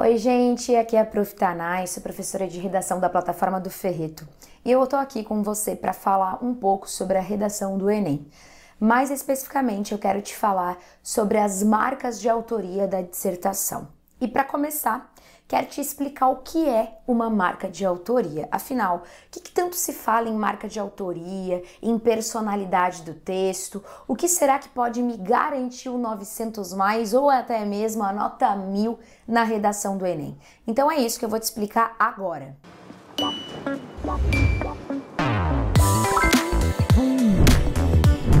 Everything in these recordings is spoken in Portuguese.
Oi, gente, aqui é a Prof. Tanai, sou professora de redação da plataforma do Ferreto. E eu estou aqui com você para falar um pouco sobre a redação do Enem. Mais especificamente, eu quero te falar sobre as marcas de autoria da dissertação. E para começar, quer te explicar o que é uma marca de autoria. Afinal, o que, que, tanto se fala em marca de autoria, em personalidade do texto? O que será que pode me garantir o 900 mais ou até mesmo a nota 1000 na redação do Enem? Então é isso que eu vou te explicar agora. Música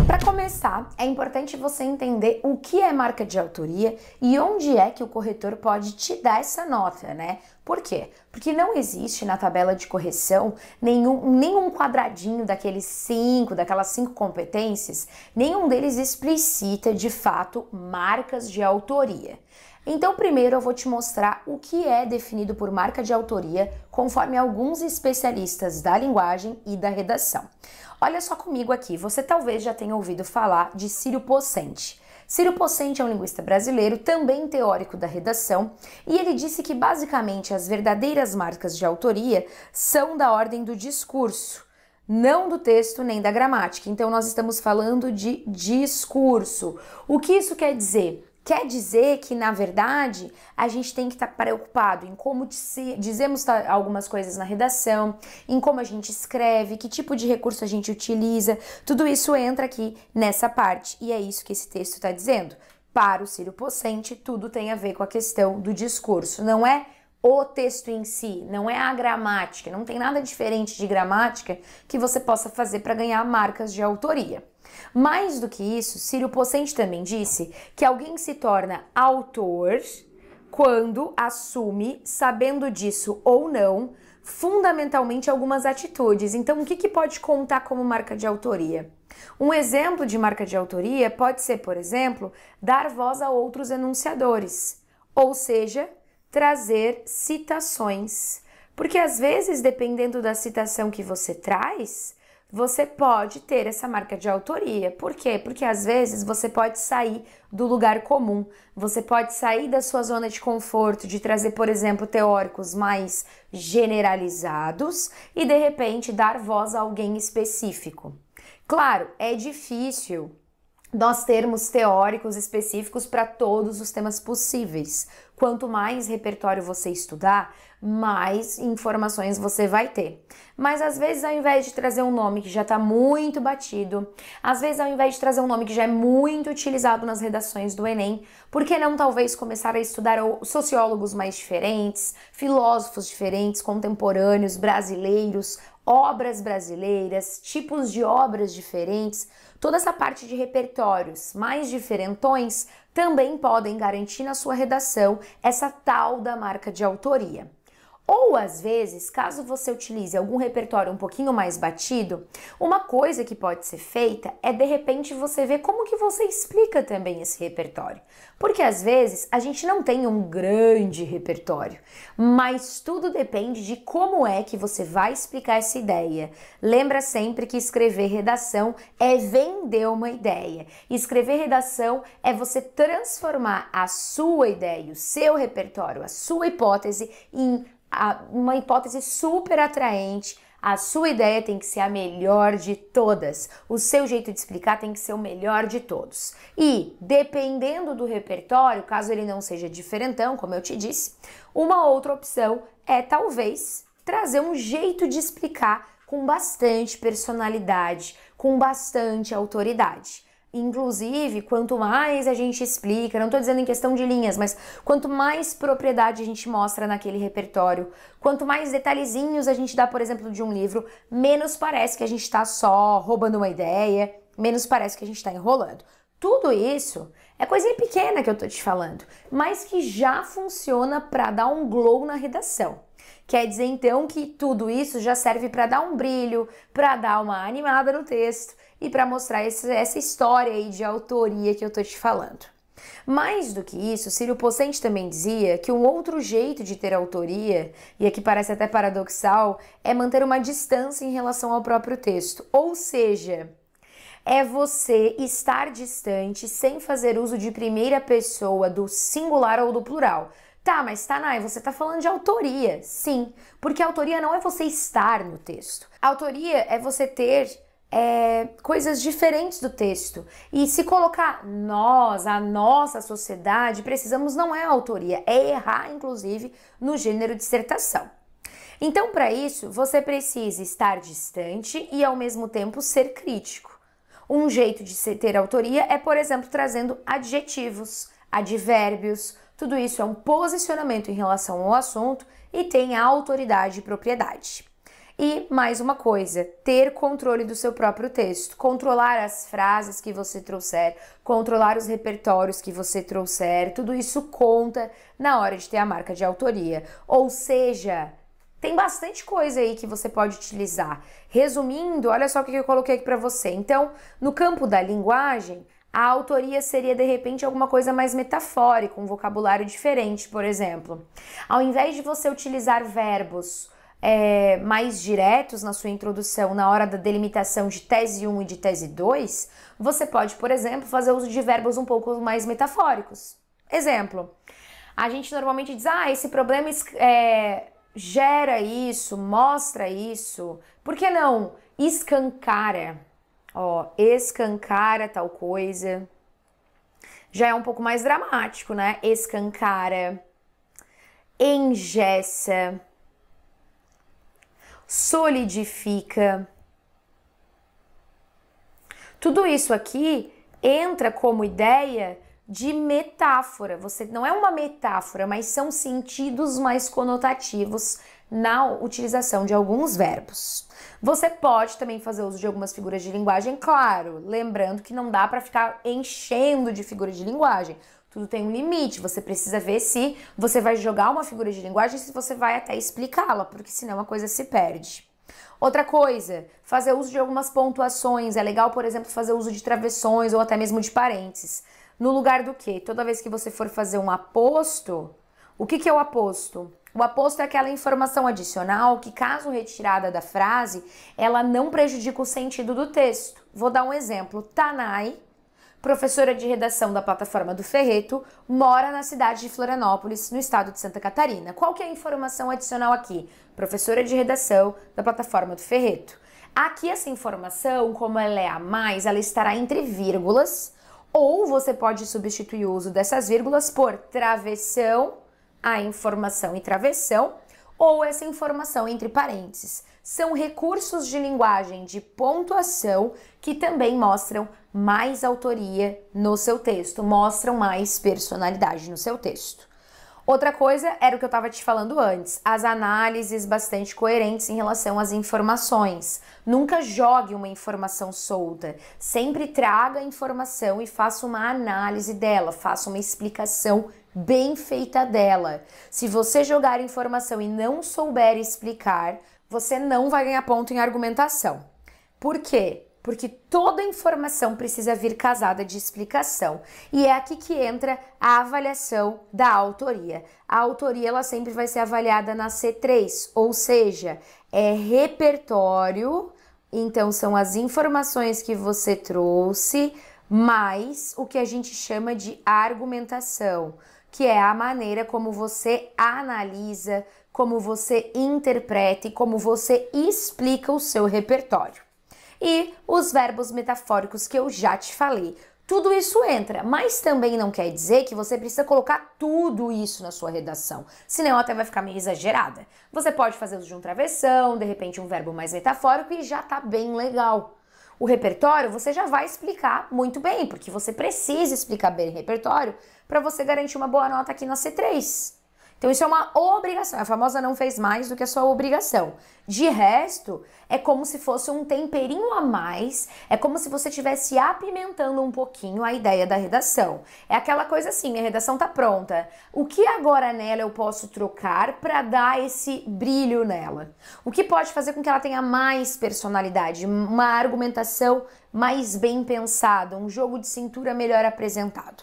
Para começar, é importante você entender o que é marca de autoria e onde é que o corretor pode te dar essa nota, né? Por quê? Porque não existe na tabela de correção nenhum, nenhum quadradinho daqueles cinco, daquelas cinco competências, nenhum deles explicita de fato marcas de autoria. Então, primeiro eu vou te mostrar o que é definido por marca de autoria, conforme alguns especialistas da linguagem e da redação. Olha só comigo aqui, você talvez já tenha ouvido falar de Círio Pocente. Ciro Pocente é um linguista brasileiro, também teórico da redação, e ele disse que basicamente as verdadeiras marcas de autoria são da ordem do discurso, não do texto nem da gramática. Então nós estamos falando de discurso. O que isso quer dizer? Quer dizer que, na verdade, a gente tem que estar tá preocupado em como dizemos algumas coisas na redação, em como a gente escreve, que tipo de recurso a gente utiliza. Tudo isso entra aqui nessa parte. E é isso que esse texto está dizendo. Para o Círio Possente, tudo tem a ver com a questão do discurso, não é? o texto em si, não é a gramática, não tem nada diferente de gramática que você possa fazer para ganhar marcas de autoria. Mais do que isso, Ciro Pocente também disse que alguém se torna autor quando assume, sabendo disso ou não, fundamentalmente algumas atitudes. Então, o que, que pode contar como marca de autoria? Um exemplo de marca de autoria pode ser, por exemplo, dar voz a outros enunciadores, ou seja, trazer citações. Porque às vezes, dependendo da citação que você traz, você pode ter essa marca de autoria. Por quê? Porque às vezes você pode sair do lugar comum, você pode sair da sua zona de conforto, de trazer, por exemplo, teóricos mais generalizados e de repente dar voz a alguém específico. Claro, é difícil nós termos teóricos específicos para todos os temas possíveis. Quanto mais repertório você estudar, mais informações você vai ter. Mas às vezes, ao invés de trazer um nome que já está muito batido, às vezes, ao invés de trazer um nome que já é muito utilizado nas redações do Enem, por que não talvez começar a estudar sociólogos mais diferentes, filósofos diferentes, contemporâneos, brasileiros obras brasileiras, tipos de obras diferentes, toda essa parte de repertórios mais diferentões também podem garantir na sua redação essa tal da marca de autoria. Ou às vezes, caso você utilize algum repertório um pouquinho mais batido, uma coisa que pode ser feita é de repente você ver como que você explica também esse repertório. Porque às vezes a gente não tem um grande repertório, mas tudo depende de como é que você vai explicar essa ideia. Lembra sempre que escrever redação é vender uma ideia. Escrever redação é você transformar a sua ideia, o seu repertório, a sua hipótese em uma hipótese super atraente. A sua ideia tem que ser a melhor de todas. O seu jeito de explicar tem que ser o melhor de todos. E, dependendo do repertório, caso ele não seja diferentão, como eu te disse, uma outra opção é talvez trazer um jeito de explicar com bastante personalidade, com bastante autoridade. Inclusive, quanto mais a gente explica, não estou dizendo em questão de linhas, mas quanto mais propriedade a gente mostra naquele repertório, quanto mais detalhezinhos a gente dá, por exemplo, de um livro, menos parece que a gente está só roubando uma ideia, menos parece que a gente está enrolando. Tudo isso é coisinha pequena que eu estou te falando, mas que já funciona para dar um glow na redação. Quer dizer então que tudo isso já serve para dar um brilho, para dar uma animada no texto e para mostrar esse, essa história aí de autoria que eu tô te falando. Mais do que isso, Círio Possente também dizia que um outro jeito de ter autoria, e aqui parece até paradoxal, é manter uma distância em relação ao próprio texto. Ou seja, é você estar distante sem fazer uso de primeira pessoa do singular ou do plural. Tá, mas Tanai, você está falando de autoria. Sim, porque autoria não é você estar no texto. autoria é você ter é, coisas diferentes do texto. E se colocar nós, a nossa sociedade, precisamos não é autoria, é errar, inclusive, no gênero dissertação. Então, para isso, você precisa estar distante e, ao mesmo tempo, ser crítico. Um jeito de ter autoria é, por exemplo, trazendo adjetivos, advérbios, tudo isso é um posicionamento em relação ao assunto e tem autoridade e propriedade. E mais uma coisa, ter controle do seu próprio texto, controlar as frases que você trouxer, controlar os repertórios que você trouxer, tudo isso conta na hora de ter a marca de autoria. Ou seja, tem bastante coisa aí que você pode utilizar. Resumindo, olha só o que eu coloquei aqui para você. Então, no campo da linguagem, a autoria seria de repente alguma coisa mais metafórica, um vocabulário diferente, por exemplo. Ao invés de você utilizar verbos é, mais diretos na sua introdução, na hora da delimitação de tese 1 e de tese 2, você pode, por exemplo, fazer uso de verbos um pouco mais metafóricos. Exemplo, a gente normalmente diz, ah, esse problema é, gera isso, mostra isso. Por que não escancara? Ó, escancara tal coisa. Já é um pouco mais dramático, né? Escancara, engessa, solidifica. Tudo isso aqui entra como ideia de metáfora. Você não é uma metáfora, mas são sentidos mais conotativos na utilização de alguns verbos. Você pode também fazer uso de algumas figuras de linguagem, claro, lembrando que não dá para ficar enchendo de figuras de linguagem. Tudo tem um limite, você precisa ver se você vai jogar uma figura de linguagem, se você vai até explicá-la, porque senão a coisa se perde. Outra coisa, fazer uso de algumas pontuações. É legal, por exemplo, fazer uso de travessões ou até mesmo de parênteses. No lugar do que? Toda vez que você for fazer um aposto, o que, que é o aposto? O aposto é aquela informação adicional que, caso retirada da frase, ela não prejudica o sentido do texto. Vou dar um exemplo. Tanai, professora de redação da plataforma do Ferreto, mora na cidade de Florianópolis, no estado de Santa Catarina. Qual que é a informação adicional aqui? Professora de redação da plataforma do Ferreto. Aqui essa informação, como ela é a mais, ela estará entre vírgulas, ou você pode substituir o uso dessas vírgulas por travessão a informação e travessão ou essa informação entre parênteses. São recursos de linguagem de pontuação que também mostram mais autoria no seu texto, mostram mais personalidade no seu texto. Outra coisa era o que eu estava te falando antes, as análises bastante coerentes em relação às informações. Nunca jogue uma informação solta, sempre traga a informação e faça uma análise dela, faça uma explicação bem feita dela. Se você jogar informação e não souber explicar, você não vai ganhar ponto em argumentação. Por quê? porque toda informação precisa vir casada de explicação. E é aqui que entra a avaliação da autoria. A autoria ela sempre vai ser avaliada na C3, ou seja, é repertório, então são as informações que você trouxe mais o que a gente chama de argumentação, que é a maneira como você analisa, como você interpreta e como você explica o seu repertório e os verbos metafóricos que eu já te falei. Tudo isso entra, mas também não quer dizer que você precisa colocar tudo isso na sua redação, senão até vai ficar meio exagerada. Você pode fazer uso de um travessão, de repente um verbo mais metafórico e já tá bem legal. O repertório você já vai explicar muito bem, porque você precisa explicar bem o repertório para você garantir uma boa nota aqui na C3. Então isso é uma obrigação. A famosa não fez mais do que a sua obrigação. De resto, é como se fosse um temperinho a mais, é como se você estivesse apimentando um pouquinho a ideia da redação. É aquela coisa assim, minha redação tá pronta. O que agora nela eu posso trocar para dar esse brilho nela? O que pode fazer com que ela tenha mais personalidade, uma argumentação mais bem pensada, um jogo de cintura melhor apresentado?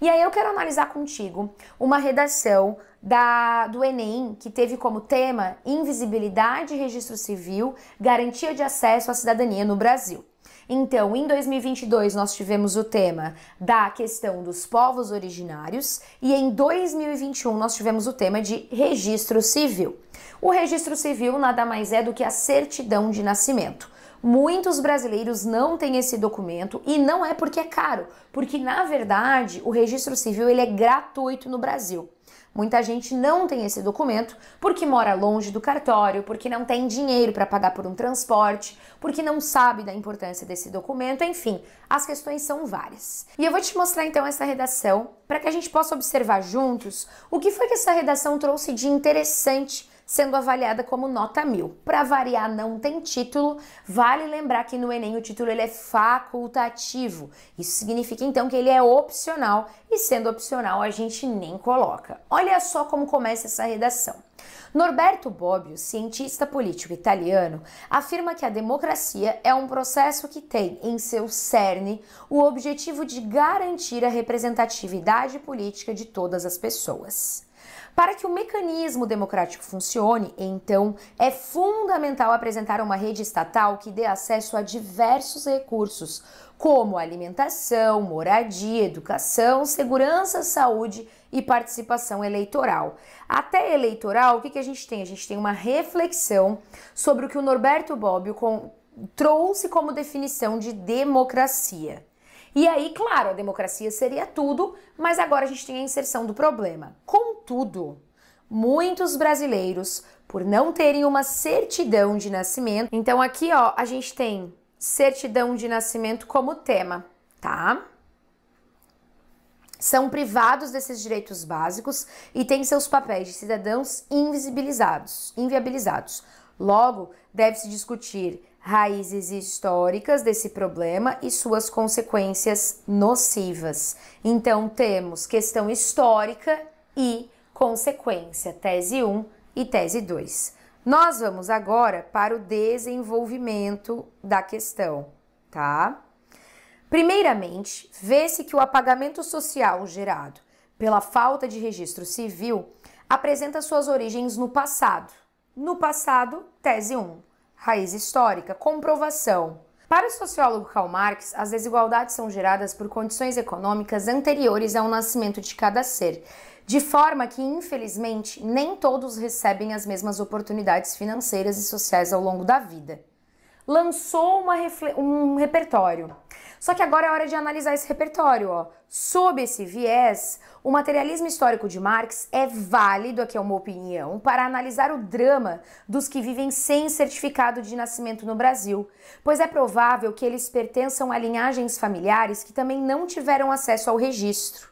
E aí eu quero analisar contigo uma redação da, do Enem, que teve como tema invisibilidade, registro civil, garantia de acesso à cidadania no Brasil. Então, em 2022, nós tivemos o tema da questão dos povos originários e em 2021 nós tivemos o tema de registro civil. O registro civil nada mais é do que a certidão de nascimento. Muitos brasileiros não têm esse documento e não é porque é caro, porque na verdade o registro civil ele é gratuito no Brasil. Muita gente não tem esse documento porque mora longe do cartório, porque não tem dinheiro para pagar por um transporte, porque não sabe da importância desse documento, enfim, as questões são várias. E eu vou te mostrar então essa redação para que a gente possa observar juntos o que foi que essa redação trouxe de interessante sendo avaliada como nota mil. Para variar, não tem título. Vale lembrar que no Enem o título ele é facultativo. Isso significa então que ele é opcional e sendo opcional a gente nem coloca. Olha só como começa essa redação. Norberto Bobbio, cientista político italiano, afirma que a democracia é um processo que tem em seu cerne o objetivo de garantir a representatividade política de todas as pessoas. Para que o mecanismo democrático funcione, então, é fundamental apresentar uma rede estatal que dê acesso a diversos recursos, como alimentação, moradia, educação, segurança, saúde e participação eleitoral. Até eleitoral, o que, que a gente tem? A gente tem uma reflexão sobre o que o Norberto Bobbio com... trouxe como definição de democracia. E aí, claro, a democracia seria tudo, mas agora a gente tem a inserção do problema. Contudo, muitos brasileiros, por não terem uma certidão de nascimento, então aqui ó, a gente tem certidão de nascimento como tema, tá? São privados desses direitos básicos e têm seus papéis de cidadãos invisibilizados, inviabilizados. Logo, deve-se discutir raízes históricas desse problema e suas consequências nocivas. Então, temos questão histórica e consequência, tese 1 e tese 2. Nós vamos agora para o desenvolvimento da questão, tá? Primeiramente, vê-se que o apagamento social gerado pela falta de registro civil apresenta suas origens no passado no passado, tese 1. Raiz histórica, comprovação. Para o sociólogo Karl Marx, as desigualdades são geradas por condições econômicas anteriores ao nascimento de cada ser, de forma que, infelizmente, nem todos recebem as mesmas oportunidades financeiras e sociais ao longo da vida. Lançou uma, um repertório só que agora é hora de analisar esse repertório, ó. Sob esse viés, o materialismo histórico de Marx é válido, aqui é uma opinião, para analisar o drama dos que vivem sem certificado de nascimento no Brasil, pois é provável que eles pertençam a linhagens familiares que também não tiveram acesso ao registro.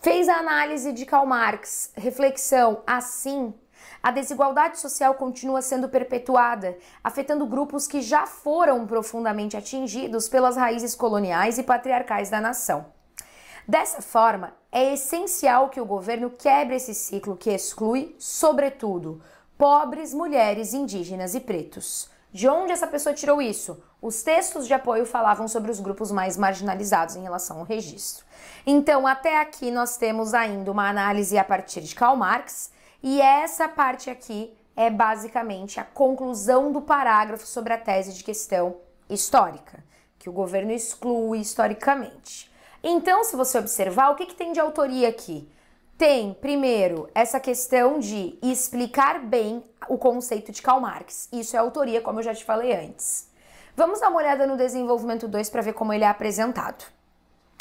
Fez a análise de Karl Marx, reflexão assim, a desigualdade social continua sendo perpetuada, afetando grupos que já foram profundamente atingidos pelas raízes coloniais e patriarcais da nação. Dessa forma, é essencial que o governo quebre esse ciclo que exclui, sobretudo, pobres, mulheres, indígenas e pretos. De onde essa pessoa tirou isso? Os textos de apoio falavam sobre os grupos mais marginalizados em relação ao registro. Então, até aqui nós temos ainda uma análise a partir de Karl Marx, e essa parte aqui é basicamente a conclusão do parágrafo sobre a tese de questão histórica, que o governo exclui historicamente. Então, se você observar, o que, que tem de autoria aqui? Tem, primeiro, essa questão de explicar bem o conceito de Karl Marx. Isso é autoria, como eu já te falei antes. Vamos dar uma olhada no desenvolvimento 2 para ver como ele é apresentado.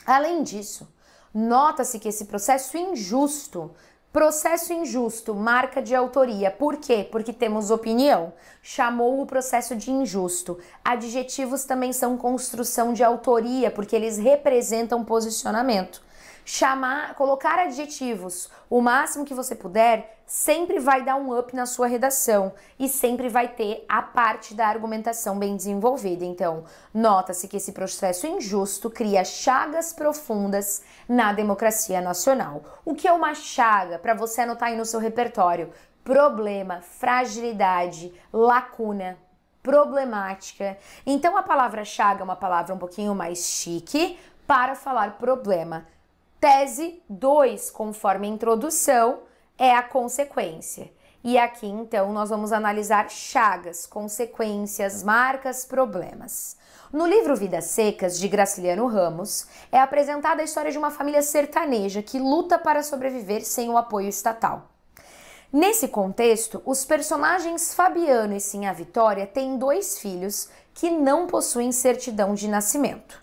Além disso, nota-se que esse processo injusto Processo injusto, marca de autoria. Por quê? Porque temos opinião. Chamou o processo de injusto. Adjetivos também são construção de autoria, porque eles representam posicionamento chamar, colocar adjetivos o máximo que você puder, sempre vai dar um up na sua redação e sempre vai ter a parte da argumentação bem desenvolvida. Então, nota-se que esse processo injusto cria chagas profundas na democracia nacional. O que é uma chaga para você anotar aí no seu repertório? Problema, fragilidade, lacuna, problemática. Então a palavra chaga é uma palavra um pouquinho mais chique para falar problema. Tese 2, conforme a introdução, é a consequência. E aqui, então, nós vamos analisar chagas, consequências, marcas, problemas. No livro Vidas Secas, de Graciliano Ramos, é apresentada a história de uma família sertaneja que luta para sobreviver sem o apoio estatal. Nesse contexto, os personagens Fabiano e Sinha Vitória têm dois filhos que não possuem certidão de nascimento.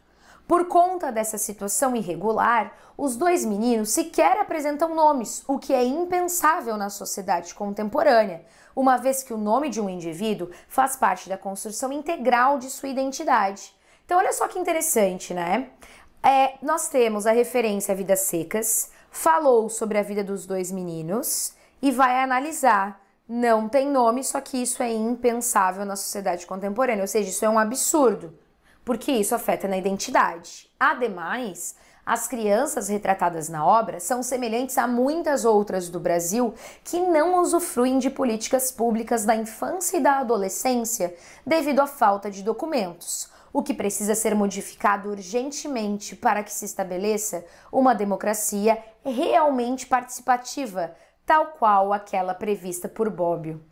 Por conta dessa situação irregular, os dois meninos sequer apresentam nomes, o que é impensável na sociedade contemporânea, uma vez que o nome de um indivíduo faz parte da construção integral de sua identidade. Então, olha só que interessante, né? É, nós temos a referência a Vidas Secas, falou sobre a vida dos dois meninos e vai analisar. Não tem nome, só que isso é impensável na sociedade contemporânea, ou seja, isso é um absurdo porque isso afeta na identidade. Ademais, as crianças retratadas na obra são semelhantes a muitas outras do Brasil que não usufruem de políticas públicas da infância e da adolescência devido à falta de documentos, o que precisa ser modificado urgentemente para que se estabeleça uma democracia realmente participativa, tal qual aquela prevista por Bobbio.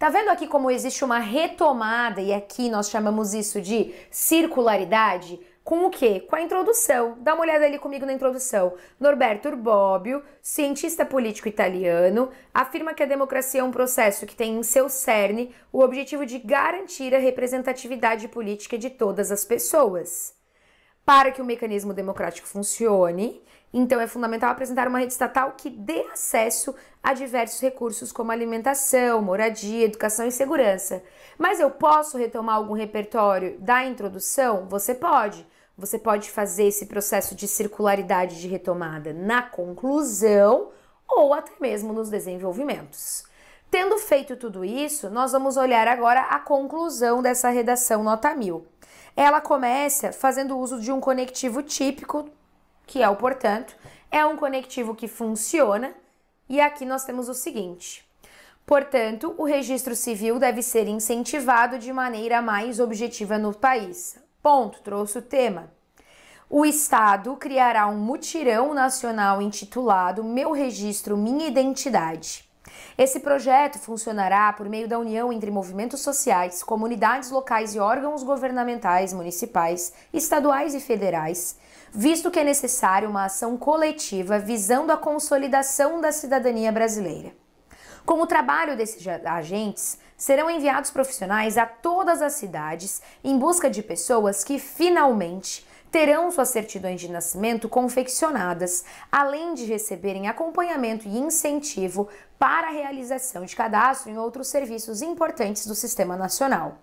Tá vendo aqui como existe uma retomada e aqui nós chamamos isso de circularidade? Com o quê? Com a introdução. Dá uma olhada ali comigo na introdução. Norberto Urbóbio, cientista político italiano, afirma que a democracia é um processo que tem em seu cerne o objetivo de garantir a representatividade política de todas as pessoas. Para que o mecanismo democrático funcione, então, é fundamental apresentar uma rede estatal que dê acesso a diversos recursos como alimentação, moradia, educação e segurança. Mas eu posso retomar algum repertório da introdução? Você pode. Você pode fazer esse processo de circularidade de retomada na conclusão ou até mesmo nos desenvolvimentos. Tendo feito tudo isso, nós vamos olhar agora a conclusão dessa redação nota 1000. Ela começa fazendo uso de um conectivo típico que é o portanto, é um conectivo que funciona, e aqui nós temos o seguinte. Portanto, o registro civil deve ser incentivado de maneira mais objetiva no país. Ponto, trouxe o tema. O Estado criará um mutirão nacional intitulado Meu Registro, Minha Identidade. Esse projeto funcionará por meio da união entre movimentos sociais, comunidades locais e órgãos governamentais, municipais, estaduais e federais, visto que é necessário uma ação coletiva visando a consolidação da cidadania brasileira. Com o trabalho desses agentes, serão enviados profissionais a todas as cidades em busca de pessoas que finalmente terão suas certidões de nascimento confeccionadas, além de receberem acompanhamento e incentivo para a realização de cadastro em outros serviços importantes do Sistema Nacional.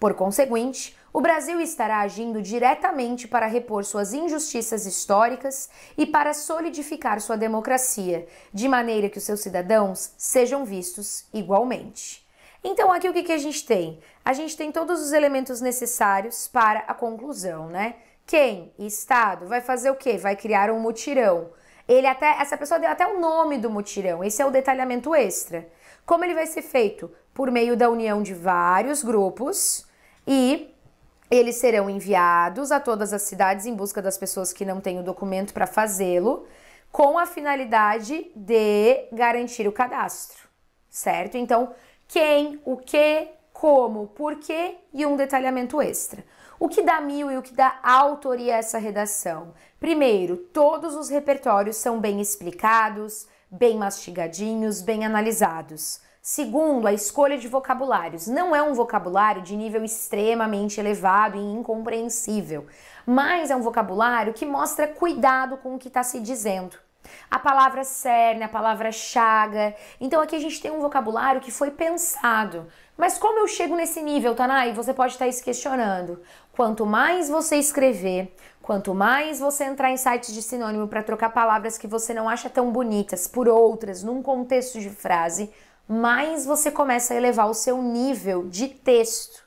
Por conseguinte, o Brasil estará agindo diretamente para repor suas injustiças históricas e para solidificar sua democracia, de maneira que os seus cidadãos sejam vistos igualmente. Então, aqui o que, que a gente tem? A gente tem todos os elementos necessários para a conclusão, né? Quem? Estado vai fazer o quê? Vai criar um mutirão. Ele até essa pessoa deu até o nome do mutirão. Esse é o detalhamento extra. Como ele vai ser feito? Por meio da união de vários grupos e eles serão enviados a todas as cidades em busca das pessoas que não têm o documento para fazê-lo, com a finalidade de garantir o cadastro, certo? Então, quem, o que, como, por quê e um detalhamento extra. O que dá mil e o que dá autoria a essa redação? Primeiro, todos os repertórios são bem explicados, bem mastigadinhos, bem analisados. Segundo, a escolha de vocabulários. Não é um vocabulário de nível extremamente elevado e incompreensível, mas é um vocabulário que mostra cuidado com o que está se dizendo. A palavra cerne, a palavra chaga. Então aqui a gente tem um vocabulário que foi pensado. Mas como eu chego nesse nível, Tanai? Você pode estar tá se questionando. Quanto mais você escrever, quanto mais você entrar em sites de sinônimo para trocar palavras que você não acha tão bonitas por outras num contexto de frase, mais você começa a elevar o seu nível de texto.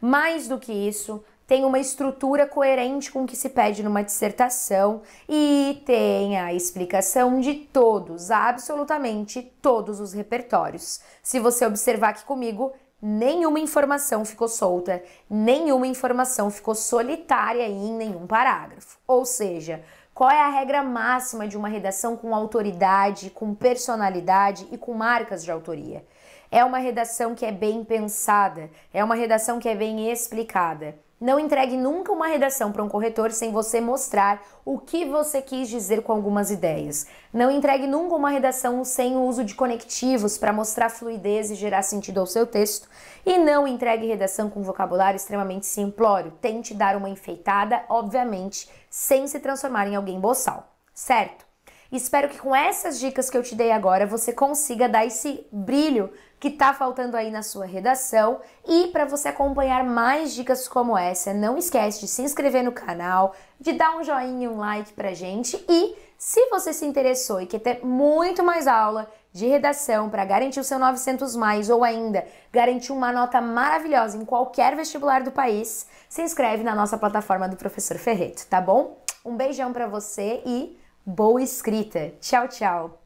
Mais do que isso, tem uma estrutura coerente com o que se pede numa dissertação e tem a explicação de todos, absolutamente todos os repertórios. Se você observar aqui comigo, nenhuma informação ficou solta, nenhuma informação ficou solitária em nenhum parágrafo. Ou seja, qual é a regra máxima de uma redação com autoridade, com personalidade e com marcas de autoria? É uma redação que é bem pensada, é uma redação que é bem explicada. Não entregue nunca uma redação para um corretor sem você mostrar o que você quis dizer com algumas ideias. Não entregue nunca uma redação sem o uso de conectivos para mostrar fluidez e gerar sentido ao seu texto. E não entregue redação com vocabulário extremamente simplório. Tente dar uma enfeitada, obviamente, sem se transformar em alguém boçal, certo? Espero que com essas dicas que eu te dei agora você consiga dar esse brilho que tá faltando aí na sua redação. E para você acompanhar mais dicas como essa, não esquece de se inscrever no canal, de dar um joinha, um like pra gente e se você se interessou e quer ter muito mais aula de redação para garantir o seu 900 mais ou ainda garantir uma nota maravilhosa em qualquer vestibular do país, se inscreve na nossa plataforma do Professor Ferreto, tá bom? Um beijão para você e boa escrita. Tchau, tchau.